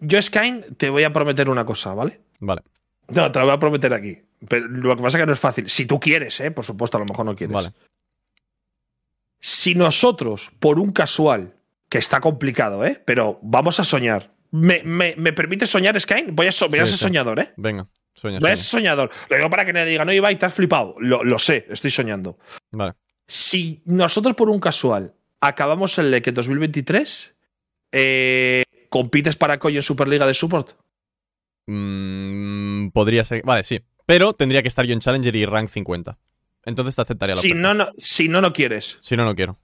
Yo, Skyne, te voy a prometer una cosa, ¿vale? Vale. No, te lo voy a prometer aquí. Pero lo que pasa es que no es fácil. Si tú quieres, ¿eh? por supuesto, a lo mejor no quieres. Vale. Si nosotros, por un casual, que está complicado, ¿eh? pero vamos a soñar. ¿Me, permite soñar, Skyne? Voy a, ser soñador, ¿eh? Venga, sueña. Voy a ser soñador. Lo digo para que nadie diga, no, Ibai, te has flipado. Lo, lo sé, estoy soñando. Vale. Si nosotros, por un casual, acabamos el LEC 2023, eh, ¿compites para coyo en Superliga de Support? Mm, podría ser. Vale, sí. Pero tendría que estar yo en Challenger y rank 50. Entonces te aceptaría la si no, no Si no, no quieres. Si no, no quiero.